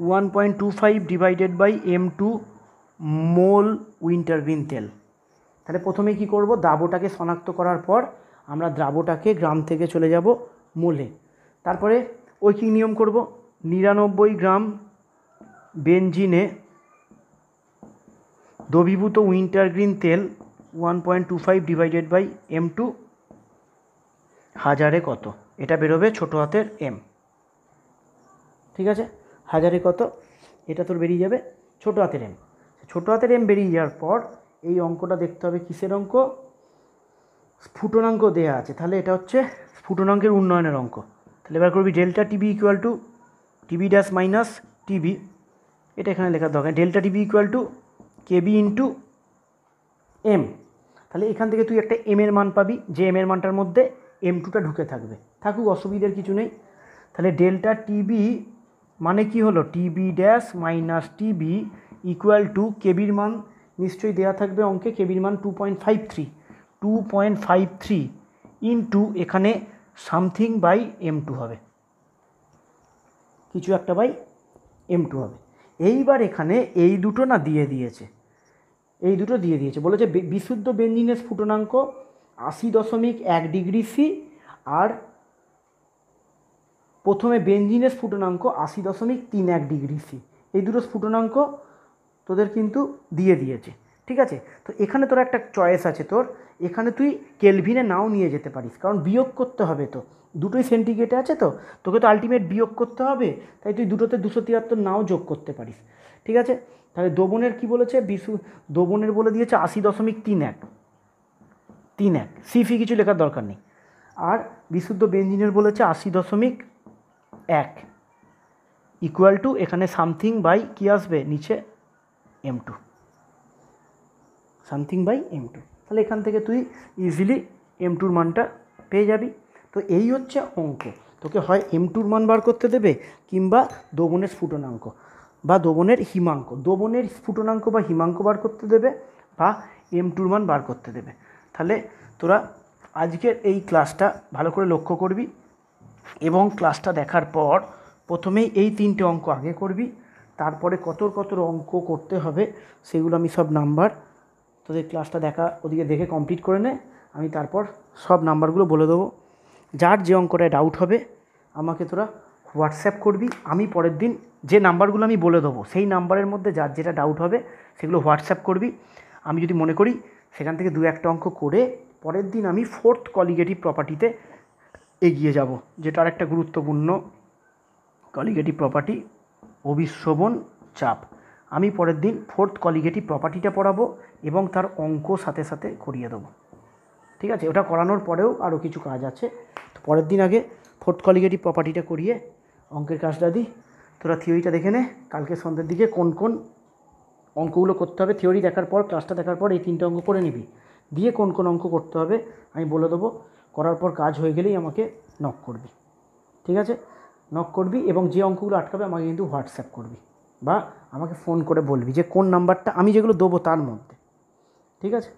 one point two five divided by M two mole wintergreen তেল তাহলে প্রথমে কি করব দ্রাবটাকে শনাক্ত করার পর আমরা দ্রাবটাকে গ্রাম থেকে চলে যাব মোলে তারপরে ওই কী নিয়ম করব নিরানব্বই গ্রাম বেনজিনে দ্রবীভূত উইন্টারগ্রিন তেল one point two five divided by M two হাজারে কত এটা বেরোবে ছোটো হাতের এম ঠিক আছে হাজারে কত এটা তোর বেরিয়ে যাবে ছোটো হাতের এম ছোটো হাতের এম বেরিয়ে যাওয়ার পর এই অঙ্কটা দেখতে হবে কিসের অঙ্ক স্ফুটনাঙ্ক দেয়া আছে তাহলে এটা হচ্ছে স্ফুটনাঙ্কের উন্নয়নের অঙ্ক তাহলে এবার করবি delta TB equal to TB dash minus TB এটা এখানে লেখার দরকার delta TB equal to KB into M তাহলে এখান থেকে তুই একটা এম এর মান পাবি যে এম এর মানটার মধ্যে এম টুটা ঢুকে থাকবে থাকুক অসুবিধার কিছু নেই তাহলে ডেল্টা টিবি মানে কি হলো TB dash minus TB equal to কেবির মান নিশ্চয়ই দেওয়া থাকবে অঙ্কে কেবির মান two point five three two point five three into এখানে সামথিং বাই এম টু হবে কিছু একটা বাই এম টু হবে এইবার এখানে এই দুটো না দিয়ে দিয়েছে এই দুটো দিয়ে দিয়েছে বলেছে বিশুদ্ধ বেঞ্জিনের স্ফুটনাঙ্ক আশি দশমিক এক ডিগ্রি সি আর প্রথমে বেঞ্জিনের স্ফুটনাঙ্ক আশি দশমিক তিন এক ডিগ্রি সি এই দুটো স্ফুটনাঙ্ক তোদের কিন্তু দিয়ে দিয়েছে ঠিক আছে তো এখানে তোর একটা চয়েস আছে তোর এখানে তুই কেলভিনে নাও নিয়ে যেতে পারিস কারণ বিয়োগ করতে হবে তো দুটোই সেন্টিগ্রেটে আছে তো তোকে তো আলটিমেট বিয়োগ করতে হবে তাই তুই দুটোতে দুশো তিয়াত্তর নাও যোগ করতে পারিস ঠিক আছে তাহলে দোবনের কি বলেছে বিশু দোবনের বলে দিয়েছে আশি দশমিক তিন এক তিন এক সিফি কিছু লেখার দরকার নেই আর বিশুদ্ধ বেঞ্জিনের বলেছে আশি দশমিক এক ইকুয়াল টু এখানে সামথিং বাই কী আসবে নিচে M two something by M two তাহলে এখান থেকে তুই ইজিলি এম টুর মানটা পেয়ে যাবি তো এই হচ্ছে অঙ্ক তোকে হয় এম টুর মান বার করতে দেবে কিংবা দোবনের স্ফুটনাঙ্ক বা দোবনের হিমাঙ্ক দোবনের স্ফুটনাঙ্ক বা হিমাঙ্ক বার করতে দেবে বা এম টুর মান বার করতে দেবে তাহলে তোরা আজকের এই ক্লাসটা ভালো করে লক্ষ্য করবি এবং ক্লাসটা দেখার পর প্রথমেই এই তিনটে অঙ্ক আগে করবি তারপরে কত কত অঙ্ক করতে হবে সেগুলো আমি সব নাম্বার তোদের ক্লাসটা দেখা ওদিকে দেখে কমপ্লিট করে নে আমি তারপর সব নাম্বারগুলো বলে দেবো যার যে অঙ্কটা ডাউট হবে আমাকে তোরা হোয়াটসঅ্যাপ করবি আমি পরের দিন যে নাম্বারগুলো আমি বলে দেবো সেই নাম্বারের মধ্যে যার যেটা ডাউট হবে সেগুলো হোয়াটসঅ্যাপ করবি আমি যদি মনে করি সেখান থেকে দু একটা অঙ্ক করে পরের দিন আমি ফোর্থ কলিগেটিভ প্রপার্টিতে এগিয়ে যাব যেটা আর একটা গুরুত্বপূর্ণ কলিগেটিভ প্রপার্টি অবিশ্রবণ চাপ আমি পরের দিন ফোর্থ কলিগেটিভ প্রপার্টিটা পড়াবো এবং তার অঙ্ক সাথে সাথে করিয়ে দেবো ঠিক আছে ওটা করানোর পরেও আরও কিছু কাজ আছে তো পরের দিন আগে ফোর্থ কলিগেটিভ প্রপার্টিটা করিয়ে অঙ্কের কাজটা দিই তোরা থিওরিটা দেখে নে কালকে সন্ধ্যের দিকে কোন কোন অঙ্কগুলো করতে হবে থিওরি দেখার পর ক্লাসটা দেখার পর এই তিনটে অঙ্ক করে নিবি দিয়ে কোন কোন অঙ্ক করতে হবে আমি বলে দেবো করার পর কাজ হয়ে গেলেই আমাকে নক করবি ঠিক আছে নক করবি এবং যে অঙ্কগুলো আটকাবে আমাকে কিন্তু হোয়াটসঅ্যাপ করবি বা আমাকে ফোন করে বলবি যে কোন নাম্বারটা আমি যেগুলো দেবো তার মধ্যে ঠিক আছে